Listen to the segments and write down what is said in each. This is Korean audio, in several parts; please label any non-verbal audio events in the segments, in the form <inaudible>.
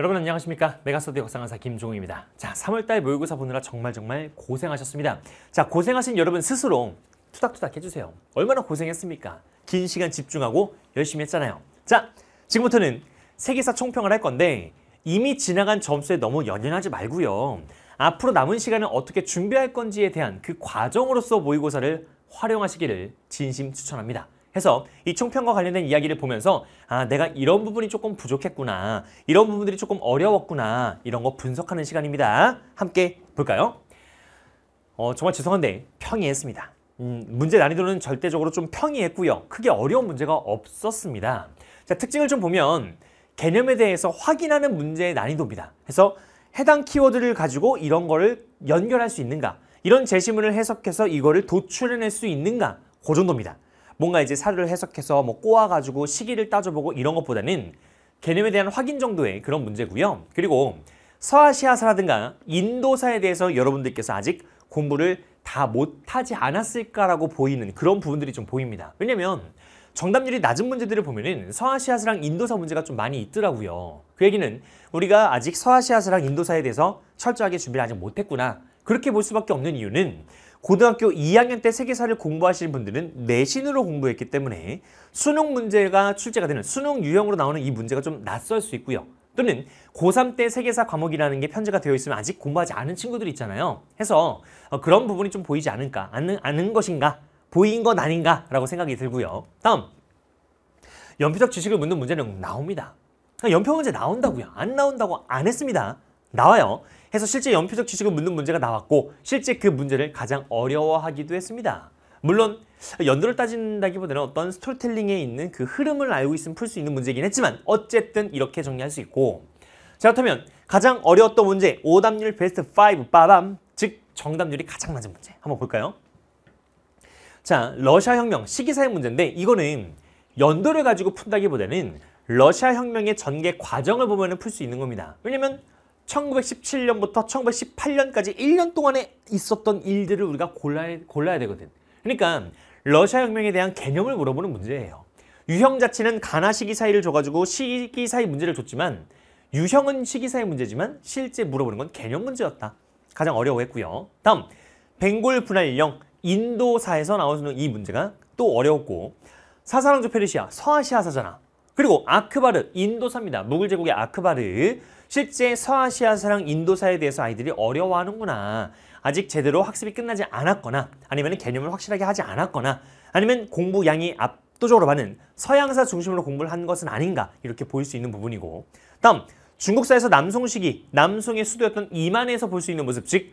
여러분 안녕하십니까 메가스터디 역상강사 김종우입니다 자 3월달 모의고사 보느라 정말 정말 고생하셨습니다 자 고생하신 여러분 스스로 투닥투닥 해주세요 얼마나 고생했습니까 긴 시간 집중하고 열심히 했잖아요 자 지금부터는 세계사 총평을 할 건데 이미 지나간 점수에 너무 연연하지 말고요 앞으로 남은 시간을 어떻게 준비할 건지에 대한 그 과정으로서 모의고사를 활용하시기를 진심 추천합니다 해서 이 총평과 관련된 이야기를 보면서 아 내가 이런 부분이 조금 부족했구나 이런 부분들이 조금 어려웠구나 이런 거 분석하는 시간입니다 함께 볼까요? 어 정말 죄송한데 평이했습니다 음, 문제 난이도는 절대적으로 좀 평이했고요 크게 어려운 문제가 없었습니다 자 특징을 좀 보면 개념에 대해서 확인하는 문제의 난이도입니다 그래서 해당 키워드를 가지고 이런 거를 연결할 수 있는가 이런 제시문을 해석해서 이거를 도출해낼 수 있는가 그 정도입니다 뭔가 이제 사료를 해석해서 뭐 꼬아가지고 시기를 따져보고 이런 것보다는 개념에 대한 확인 정도의 그런 문제고요. 그리고 서아시아사라든가 인도사에 대해서 여러분들께서 아직 공부를 다 못하지 않았을까라고 보이는 그런 부분들이 좀 보입니다. 왜냐면 정답률이 낮은 문제들을 보면은 서아시아사랑 인도사 문제가 좀 많이 있더라고요. 그 얘기는 우리가 아직 서아시아사랑 인도사에 대해서 철저하게 준비를 아직 못했구나. 그렇게 볼 수밖에 없는 이유는 고등학교 2학년 때 세계사를 공부하시는 분들은 내신으로 공부했기 때문에 수능 문제가 출제가 되는 수능 유형으로 나오는 이 문제가 좀 낯설 수 있고요. 또는 고3 때 세계사 과목이라는 게 편제가 되어 있으면 아직 공부하지 않은 친구들이 있잖아요. 해서 어, 그런 부분이 좀 보이지 않을까, 않는, 않은 것인가, 보인 것 아닌가 라고 생각이 들고요. 다음, 연필적 지식을 묻는 문제는 나옵니다. 연평 문제 나온다고요. 안 나온다고 안 했습니다. 나와요. 해서 실제 연필적 지식을 묻는 문제가 나왔고 실제 그 문제를 가장 어려워하기도 했습니다. 물론 연도를 따진다기보다는 어떤 스토리텔링에 있는 그 흐름을 알고 있으면 풀 수 있는 문제이긴 했지만 어쨌든 이렇게 정리할 수 있고 자 그렇다면 가장 어려웠던 문제 오답률 베스트 5 빠밤 즉 정답률이 가장 낮은 문제 한번 볼까요? 자 러시아 혁명 시기사의 문제인데 이거는 연도를 가지고 푼다기보다는 러시아 혁명의 전개 과정을 보면 풀 수 있는 겁니다. 왜냐면 1917년부터 1918년까지 1년 동안에 있었던 일들을 우리가 골라야, 골라야 되거든. 그러니까 러시아 혁명에 대한 개념을 물어보는 문제예요. 유형 자체는 가나 시기 사이를 줘가지고 시기 사이 문제를 줬지만 유형은 시기 사이 문제지만 실제 물어보는 건 개념 문제였다. 가장 어려워했고요. 다음 벵골 분할령 인도사에서 나오는 이 문제가 또 어려웠고 사사랑조 페르시아 서아시아사잖아. 그리고 아크바르, 인도사입니다. 무굴 제국의 아크바르. 실제 서아시아사랑 인도사에 대해서 아이들이 어려워하는구나. 아직 제대로 학습이 끝나지 않았거나 아니면 개념을 확실하게 하지 않았거나 아니면 공부 양이 압도적으로 많은 서양사 중심으로 공부를 한 것은 아닌가 이렇게 보일 수 있는 부분이고 다음 중국사에서 남송시기, 남송의 수도였던 이만에서 볼 수 있는 모습 즉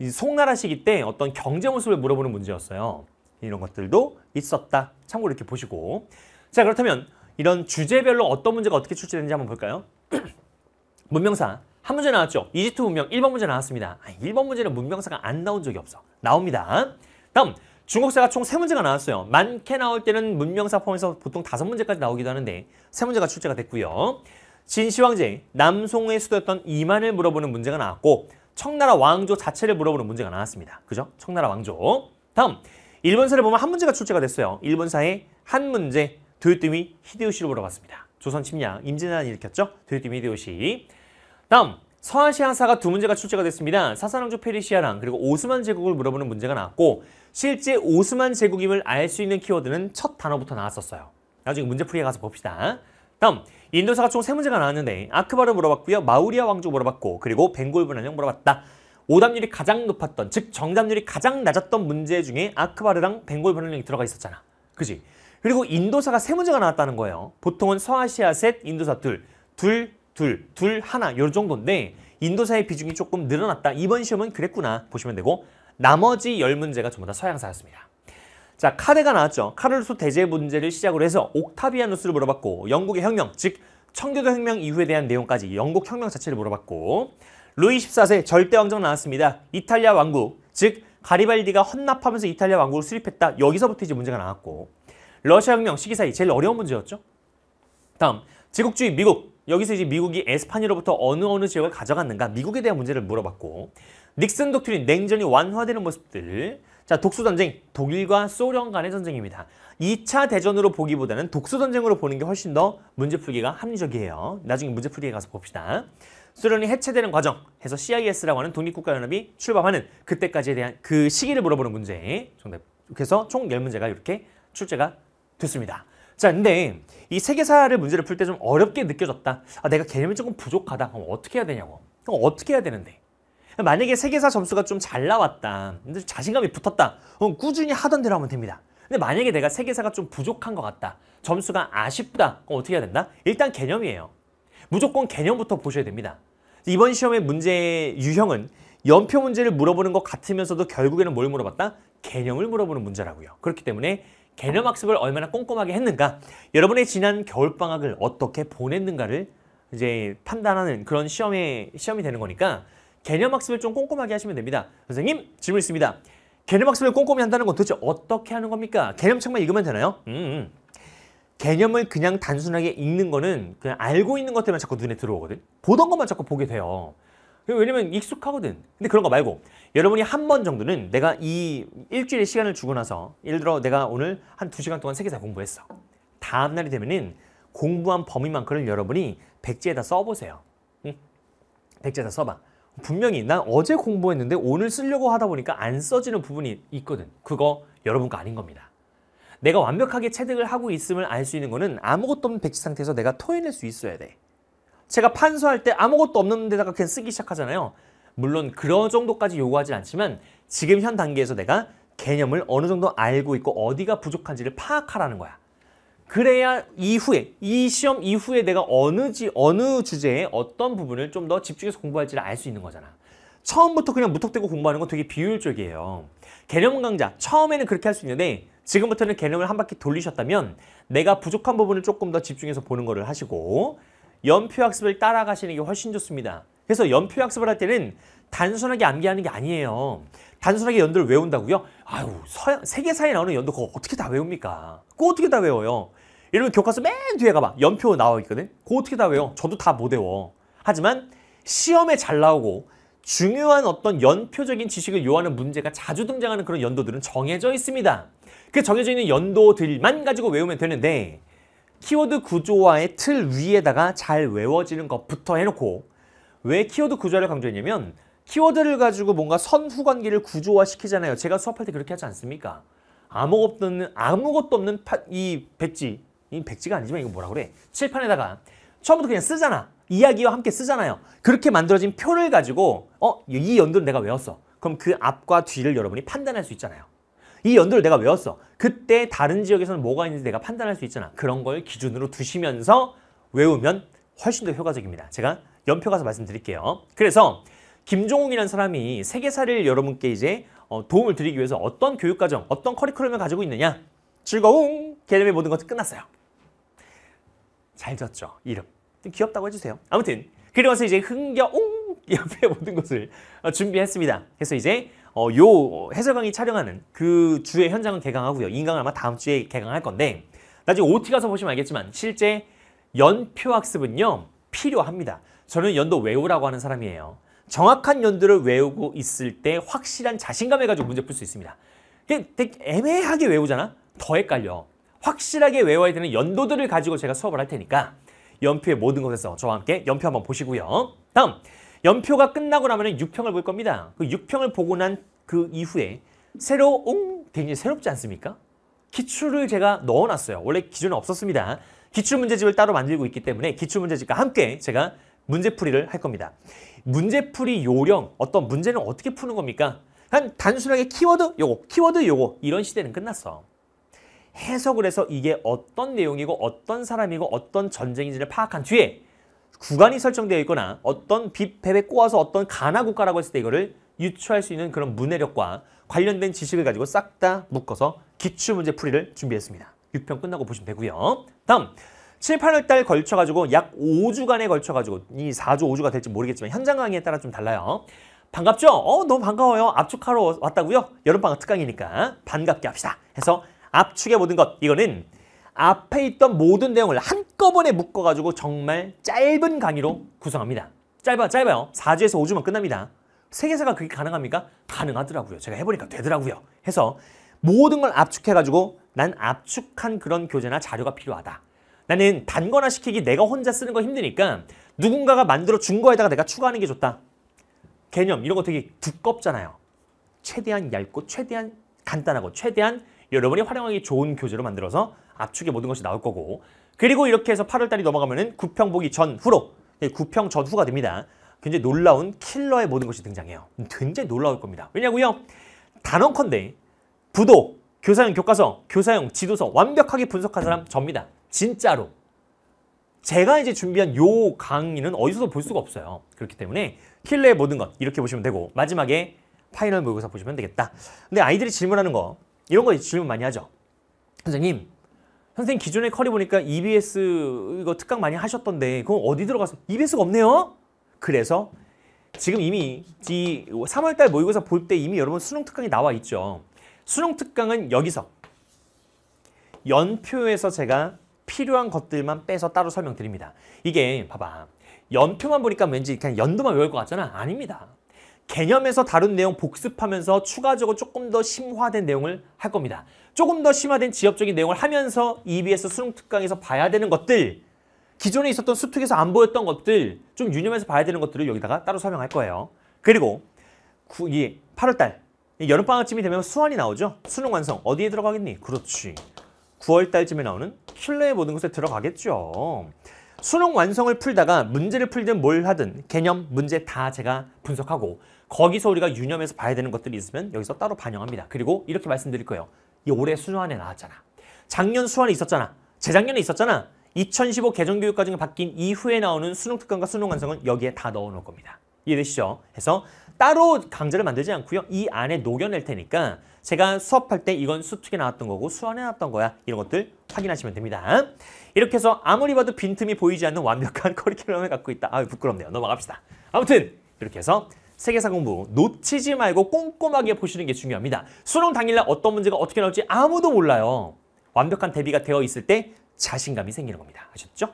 이 송나라 시기 때 어떤 경제 모습을 물어보는 문제였어요. 이런 것들도 있었다. 참고로 이렇게 보시고 자 그렇다면 이런 주제별로 어떤 문제가 어떻게 출제되는지 한번 볼까요? <clears throat> 문명사 한 문제 나왔죠? 이집트 문명 1번 문제 나왔습니다. 아, 1번 문제는 문명사가 안 나온 적이 없어. 나옵니다. 다음 중국사가 총 세문제가 나왔어요. 많게 나올 때는 문명사 포함해서 보통 다섯 문제까지 나오기도 하는데 세문제가 출제가 됐고요. 진시황제, 남송의 수도였던 이만을 물어보는 문제가 나왔고 청나라 왕조 자체를 물어보는 문제가 나왔습니다. 그죠? 청나라 왕조. 다음 일본사를 보면 한 문제가 출제가 됐어요. 일본사의 한 문제, 도요토미 히데요시를 보러 갔습니다. 조선 침략 임진왜란 일으켰죠? 도요토미 히데요시. 다음 서아시아 사가 두 문제가 출제가 됐습니다. 사사왕조 페르시아랑 그리고 오스만 제국을 물어보는 문제가 나왔고 실제 오스만 제국임을 알 수 있는 키워드는 첫 단어부터 나왔었어요. 나중에 문제풀이에 가서 봅시다. 다음 인도사가 총 세 문제가 나왔는데 아크바르 물어봤고요. 마우리아 왕조 물어봤고 그리고 벵골 분할형 물어봤다. 오답률이 가장 높았던 즉 정답률이 가장 낮았던 문제 중에 아크바르랑 벵골 분할형이 들어가 있었잖아. 그지? 그리고 인도사가 세 문제가 나왔다는 거예요. 보통은 서아시아 셋, 인도사 둘, 둘, 둘, 둘, 하나 요 정도인데 인도사의 비중이 조금 늘어났다. 이번 시험은 그랬구나 보시면 되고 나머지 열문제가 전부 다 서양사였습니다. 자, 카레가 나왔죠. 카를로스 대제 문제를 시작으로 해서 옥타비아누스를 물어봤고 영국의 혁명, 즉 청교도 혁명 이후에 대한 내용까지 영국 혁명 자체를 물어봤고 루이 14세 절대왕정 나왔습니다. 이탈리아 왕국, 즉 가리발디가 헌납하면서 이탈리아 왕국을 수립했다. 여기서부터 이제 문제가 나왔고 러시아 혁명 시기사이 제일 어려운 문제였죠. 다음 제국주의 미국 여기서 이제 미국이 에스파니로부터 어느 어느 지역을 가져갔는가 미국에 대한 문제를 물어봤고 닉슨 독트린 냉전이 완화되는 모습들 자 독수전쟁 독일과 소련 간의 전쟁입니다. 2차 대전으로 보기보다는 독수전쟁으로 보는 게 훨씬 더 문제풀기가 합리적이에요. 나중에 문제풀이에 가서 봅시다. 소련이 해체되는 과정 해서 CIS라고 하는 독립국가연합이 출범하는 그때까지에 대한 그 시기를 물어보는 문제 정답 그래서 총 열문제가 이렇게 출제가 됐습니다. 자, 근데 이 세계사를 문제를 풀 때 좀 어렵게 느껴졌다. 아, 내가 개념이 조금 부족하다. 그럼 어떻게 해야 되냐고. 그럼 어떻게 해야 되는데. 만약에 세계사 점수가 좀 잘 나왔다. 근데 자신감이 붙었다. 그럼 꾸준히 하던 대로 하면 됩니다. 근데 만약에 내가 세계사가 좀 부족한 것 같다. 점수가 아쉽다. 그럼 어떻게 해야 된다? 일단 개념이에요. 무조건 개념부터 보셔야 됩니다. 이번 시험의 문제 유형은 연표 문제를 물어보는 것 같으면서도 결국에는 뭘 물어봤다? 개념을 물어보는 문제라고요. 그렇기 때문에 개념 학습을 얼마나 꼼꼼하게 했는가, 여러분의 지난 겨울방학을 어떻게 보냈는가를 이제 판단하는 그런 시험에, 시험이 되는 거니까 개념 학습을 좀 꼼꼼하게 하시면 됩니다. 선생님, 질문 있습니다. 개념 학습을 꼼꼼히 한다는 건 도대체 어떻게 하는 겁니까? 개념책만 읽으면 되나요? 음, 음, 개념을 그냥 단순하게 읽는 거는 그냥 알고 있는 것들만 자꾸 눈에 들어오거든. 보던 것만 자꾸 보게 돼요. 왜냐면 익숙하거든. 근데 그런 거 말고 여러분이 한 번 정도는 내가 이 일주일의 시간을 주고 나서 예를 들어 내가 오늘 한 두시간 동안 세계사 공부했어. 다음 날이 되면은 공부한 범위만큼을 여러분이 백지에다 써보세요. 응? 백지에다 써봐. 분명히 난 어제 공부했는데 오늘 쓰려고 하다 보니까 안 써지는 부분이 있거든. 그거 여러분 거 아닌 겁니다. 내가 완벽하게 체득을 하고 있음을 알 수 있는 거는 아무것도 없는 백지 상태에서 내가 토해낼 수 있어야 돼. 제가 판서할 때 아무것도 없는 데다가 그냥 쓰기 시작하잖아요. 물론 그런 정도까지 요구하진 않지만 지금 현 단계에서 내가 개념을 어느 정도 알고 있고 어디가 부족한지를 파악하라는 거야. 그래야 이후에 이 시험 이후에 내가 어느 지 어느 주제에 어떤 부분을 좀 더 집중해서 공부할지를 알 수 있는 거잖아. 처음부터 그냥 무턱대고 공부하는 건 되게 비효율적이에요. 개념 강좌 처음에는 그렇게 할 수 있는데 지금부터는 개념을 한 바퀴 돌리셨다면 내가 부족한 부분을 조금 더 집중해서 보는 거를 하시고 연표 학습을 따라가시는 게 훨씬 좋습니다. 그래서 연표 학습을 할 때는 단순하게 암기하는 게 아니에요. 단순하게 연도를 외운다고요? 아유, 서양, 세계사에 나오는 연도 그거 어떻게 다 외웁니까? 그거 어떻게 다 외워요? 이러면 교과서 맨 뒤에 가봐. 연표 나와 있거든? 그거 어떻게 다 외워? 저도 다 못 외워. 하지만 시험에 잘 나오고 중요한 어떤 연표적인 지식을 요하는 문제가 자주 등장하는 그런 연도들은 정해져 있습니다. 그 정해져 있는 연도들만 가지고 외우면 되는데 키워드 구조와의 틀 위에다가 잘 외워지는 것부터 해놓고 왜 키워드 구조화를 강조했냐면 키워드를 가지고 뭔가 선후 관계를 구조화시키잖아요. 제가 수업할 때 그렇게 하지 않습니까? 아무것도 없는 아무것도 없는 파, 이 백지 이 백지가 아니지만 이거 뭐라 그래? 칠판에다가 처음부터 그냥 쓰잖아. 이야기와 함께 쓰잖아요. 그렇게 만들어진 표를 가지고 어 이 연도는 내가 외웠어. 그럼 그 앞과 뒤를 여러분이 판단할 수 있잖아요. 이 연도를 내가 외웠어. 그때 다른 지역에서는 뭐가 있는지 내가 판단할 수 있잖아. 그런 걸 기준으로 두시면서 외우면 훨씬 더 효과적입니다. 제가 연표 가서 말씀드릴게요. 그래서 김종욱이라는 사람이 세계사를 여러분께 이제 어, 도움을 드리기 위해서 어떤 교육과정, 어떤 커리큘럼을 가지고 있느냐? 즐거움 개념의 모든 것은 끝났어요. 잘 졌죠, 이름. 귀엽다고 해주세요. 아무튼 그리고 나서 이제 흥겨웅 옆에 <laughs> 모든 것을 어, 준비했습니다. 그래서 이제 어, 요해설강의 촬영하는 그 주의 현장은 개강하고요. 인강은 아마 다음 주에 개강할 건데 나중에 OT 가서 보시면 알겠지만 실제 연표 학습은요. 필요합니다. 저는 연도 외우라고 하는 사람이에요. 정확한 연도를 외우고 있을 때 확실한 자신감을 가지고 문제 풀 수 있습니다. 되게 애매하게 외우잖아? 더 헷갈려. 확실하게 외워야 되는 연도들을 가지고 제가 수업을 할 테니까 연표의 모든 것에서 저와 함께 연표 한번 보시고요. 다음, 연표가 끝나고 나면 은 6평을 볼 겁니다. 그 6평을 보고 난 그 이후에 새로 옹 굉장히 새롭지 않습니까? 기출을 제가 넣어놨어요. 원래 기준은 없었습니다. 기출문제집을 따로 만들고 있기 때문에 기출문제집과 함께 제가 문제풀이를 할 겁니다. 문제풀이 요령, 어떤 문제는 어떻게 푸는 겁니까? 한 단순하게 키워드 요거, 키워드 요거 이런 시대는 끝났어. 해석을 해서 이게 어떤 내용이고 어떤 사람이고 어떤 전쟁인지를 파악한 뒤에 구간이 설정되어 있거나 어떤 빕팹에 꼬아서 어떤 가나 국가라고 했을 때 이거를 유추할 수 있는 그런 문해력과 관련된 지식을 가지고 싹 다 묶어서 기출문제 풀이를 준비했습니다. 6평 끝나고 보시면 되고요. 다음 7, 8월달 걸쳐가지고 약 5주간에 걸쳐가지고 이 4주, 5주가 될지 모르겠지만 현장 강의에 따라 좀 달라요. 반갑죠? 어, 너무 반가워요. 압축하러 왔다고요? 여름방학 특강이니까 반갑게 합시다. 해서 압축의 모든 것, 이거는 앞에 있던 모든 내용을 한꺼번에 묶어가지고 정말 짧은 강의로 구성합니다. 짧아, 짧아요. 4주에서 5주만 끝납니다. 세계사가 그게 가능합니까? 가능하더라고요. 제가 해보니까 되더라고요. 해서 모든 걸 압축해가지고 난 압축한 그런 교재나 자료가 필요하다. 나는 단거나 시키기 내가 혼자 쓰는 거 힘드니까 누군가가 만들어 준 거에다가 내가 추가하는 게 좋다. 개념 이런 거 되게 두껍잖아요. 최대한 얇고 최대한 간단하고 최대한 여러분이 활용하기 좋은 교재로 만들어서 압축의 모든 것이 나올 거고 그리고 이렇게 해서 8월달이 넘어가면 은 구평 보기 전후로 예, 구평 전후가 됩니다. 굉장히 놀라운 킬러의 모든 것이 등장해요. 굉장히 놀라울 겁니다. 왜냐고요? 단언컨대 부도, 교사용 교과서, 교사용 지도서 완벽하게 분석한 사람 접니다. 진짜로. 제가 이제 준비한 요 강의는 어디서도 볼 수가 없어요. 그렇기 때문에 킬레의 모든 것 이렇게 보시면 되고 마지막에 파이널 모의고사 보시면 되겠다. 근데 아이들이 질문하는 거 이런 거 질문 많이 하죠. 선생님, 선생님 기존의 커리 보니까 EBS 이거 특강 많이 하셨던데 그건 어디 들어가서 EBS가 없네요? 그래서 지금 이미 3월달 모의고사 볼 때 이미 여러분 수능 특강이 나와 있죠. 수능 특강은 여기서 연표에서 제가 필요한 것들만 빼서 따로 설명드립니다. 이게 봐봐. 연표만 보니까 왠지 그냥 연도만 외울 것 같잖아. 아닙니다. 개념에서 다룬 내용 복습하면서 추가적으로 조금 더 심화된 내용을 할 겁니다. 조금 더 심화된 지역적인 내용을 하면서 EBS 수능 특강에서 봐야 되는 것들 기존에 있었던 수특에서 안 보였던 것들 좀 유념해서 봐야 되는 것들을 여기다가 따로 설명할 거예요. 그리고 9, 8월달 여름방학쯤이 되면 수환이 나오죠? 수능 완성. 어디에 들어가겠니? 그렇지. 9월달쯤에 나오는 실러의 모든 것에 들어가겠죠. 수능 완성을 풀다가 문제를 풀든 뭘 하든 개념, 문제 다 제가 분석하고 거기서 우리가 유념해서 봐야 되는 것들이 있으면 여기서 따로 반영합니다. 그리고 이렇게 말씀드릴 거예요. 이 올해 수능안에 나왔잖아. 작년 수안에 있었잖아. 재작년에 있었잖아. 2015 개정교육과정이 바뀐 이후에 나오는 수능특강과 수능완성은 여기에 다 넣어놓을 겁니다. 이해되시죠? 해서 따로 강좌를 만들지 않고요. 이 안에 녹여낼 테니까 제가 수업할 때 이건 수특에 나왔던 거고 수안에 나왔던 거야. 이런 것들 확인하시면 됩니다. 이렇게 해서 아무리 봐도 빈틈이 보이지 않는 완벽한 <laughs> 커리큘럼을 갖고 있다. 아 부끄럽네요. 넘어갑시다. 아무튼 이렇게 해서 세계사 공부 놓치지 말고 꼼꼼하게 보시는 게 중요합니다. 수능 당일날 어떤 문제가 어떻게 나올지 아무도 몰라요. 완벽한 대비가 되어 있을 때 자신감이 생기는 겁니다. 아셨죠?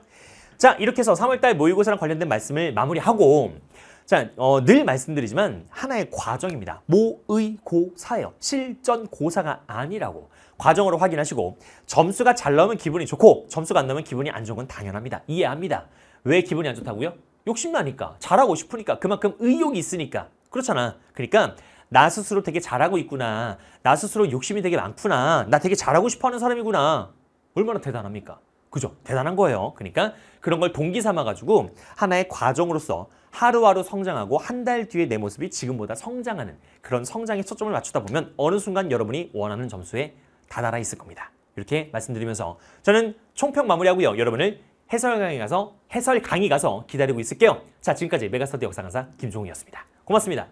자 이렇게 해서 3월달 모의고사랑 관련된 말씀을 마무리하고 자, 어, 늘 말씀드리지만 하나의 과정입니다. 모의 고사예요. 실전 고사가 아니라고. 과정으로 확인하시고 점수가 잘 나오면 기분이 좋고 점수가 안 나오면 기분이 안 좋은 건 당연합니다. 이해합니다. 왜 기분이 안 좋다고요? 욕심나니까, 잘하고 싶으니까, 그만큼 의욕이 있으니까. 그렇잖아. 그러니까 나 스스로 되게 잘하고 있구나. 나 스스로 욕심이 되게 많구나. 나 되게 잘하고 싶어하는 사람이구나. 얼마나 대단합니까? 그죠? 대단한 거예요. 그러니까 그런 걸 동기 삼아가지고 하나의 과정으로서 하루하루 성장하고 한 달 뒤에 내 모습이 지금보다 성장하는 그런 성장에 초점을 맞추다 보면 어느 순간 여러분이 원하는 점수에 다다라 있을 겁니다. 이렇게 말씀드리면서 저는 총평 마무리하고요. 여러분을 해설 강의 가서 해설 강의 가서 기다리고 있을게요. 자 지금까지 메가스터디 역사 강사 김종훈이었습니다. 고맙습니다.